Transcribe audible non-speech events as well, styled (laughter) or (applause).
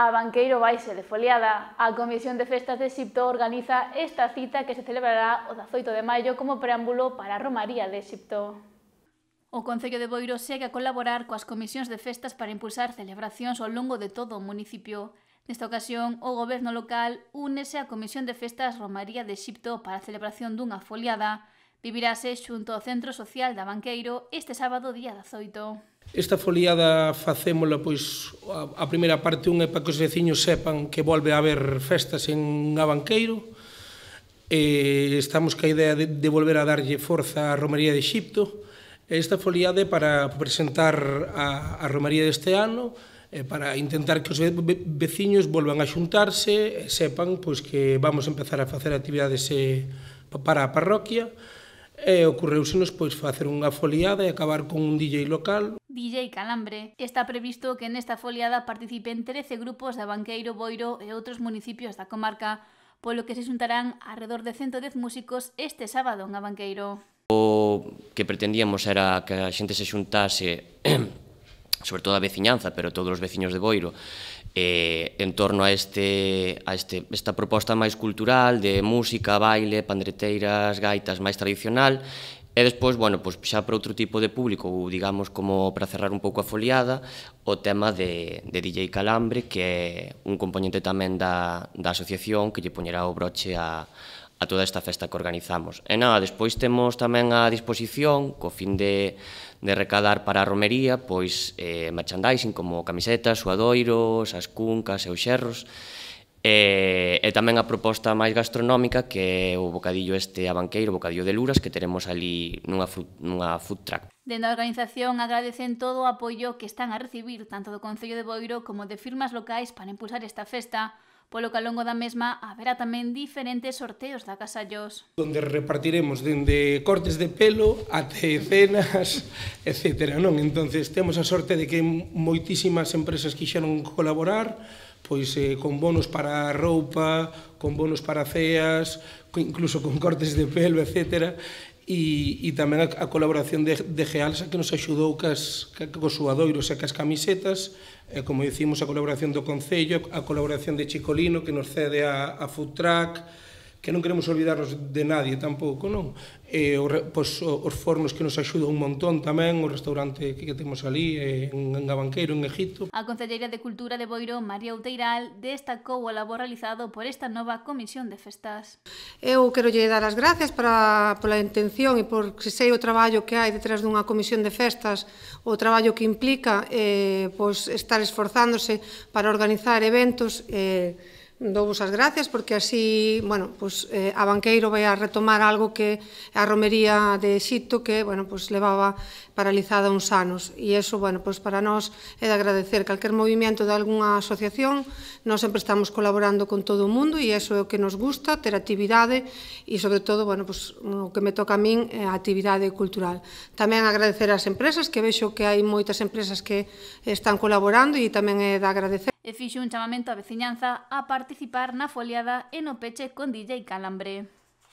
A Banqueiro Baixe de foliada. A Comisión de Festas de Xipto organiza esta cita que se celebrará o 18 de maio como preámbulo para a Romaría de Xipto. O Concello de Boiro segue a colaborar coas comisións de festas para impulsar celebracións ao longo de todo o municipio. Nesta ocasión, o goberno local únese á Comisión de Festas Romaría de Xipto para a celebración dunha foliada Vivirase xunto ao Centro Social da Banqueiro este sábado día 18. Esta foliada facémola pois a, a primeira parte unha é para que os veciños sepan que volve a haber festas en a Banqueiro. Eh, estamos ca idea de, de volver a darlle forza á Romaría de Xipto. Esta foliada é para presentar a, a Romaría deste ano e para intentar que os veciños volvan a xuntarse e sepan pois, que vamos a empezar a facer actividades eh, para a parroquia E nos pois facer unha foliada e acabar con un DJ local. DJ Calambre. Está previsto que nesta foliada participen 13 grupos da Banqueiro, Boiro e outros municipios da comarca, polo que se xuntarán alrededor de 110 músicos este sábado en Banqueiro. O que pretendíamos era que a xente se xuntase sobre todo a veciñanza, pero todos os veciños de Boiro, eh, en torno a, este, a este, esta proposta máis cultural de música, baile, pandreteiras, gaitas máis tradicional, E despois, bueno, pois xa para outro tipo de público, ou digamos como para cerrar un pouco a foliada, o tema de, de DJ Calambre, que é un componente tamén da, da asociación que lle poñerá o broche a, a toda esta festa que organizamos. E nada, despois temos tamén a disposición, co fin de, de recadar para a romería, pois eh, merchandising como camisetas, suadoiros, as cuncas e os xerros, E, e tamén a proposta máis gastronómica que é o bocadillo este a banqueiro, o bocadillo de Luras que teremos ali nunha food, nunha food truck. Dende a organización agradecen todo o apoio que están a recibir tanto do Concello de Boiro como de firmas locais para impulsar esta festa polo que ao longo da mesma haberá tamén diferentes sorteos da Casa Llos. Donde repartiremos dende cortes de pelo até cenas, (laughs) etc. Non? entonces temos a sorte de que moitísimas empresas quixeron colaborar, pois eh, con bonos para roupa, con bonos para ceas, incluso con cortes de pelo, etc e, e tamén a, a colaboración de, de Gealsa que nos axudou cas, cas, cos suadoiros e cas camisetas e, como dicimos a colaboración do Concello a colaboración de Chicolino que nos cede a, a Food Track que non queremos olvidarnos de nadie tampouco, non? E o, pois, os fornos que nos axudan un montón tamén, o restaurante que temos ali eh, en, en Gabanqueiro, en Egipto. A Concelleira de Cultura de Boiro, María Outeiral, destacou o labor realizado por esta nova comisión de festas. Eu quero lle dar as gracias para, pola intención e por que sei o traballo que hai detrás dunha comisión de festas, o traballo que implica eh, pois, estar esforzándose para organizar eventos eh, douvos as gracias porque así, bueno, pues, eh, a Banqueiro vai a retomar algo que a romería de Xito que, bueno, pues, levaba paralizada uns anos e eso, bueno, pues, para nós é de agradecer calquer movimento de algunha asociación nós sempre estamos colaborando con todo o mundo e eso é o que nos gusta, ter actividade e sobre todo, bueno, pues, o que me toca a min é a actividade cultural tamén agradecer ás empresas que vexo que hai moitas empresas que están colaborando e tamén é de agradecer e fixo un chamamento á veciñanza a participar na foliada e no peche con DJ Calambre.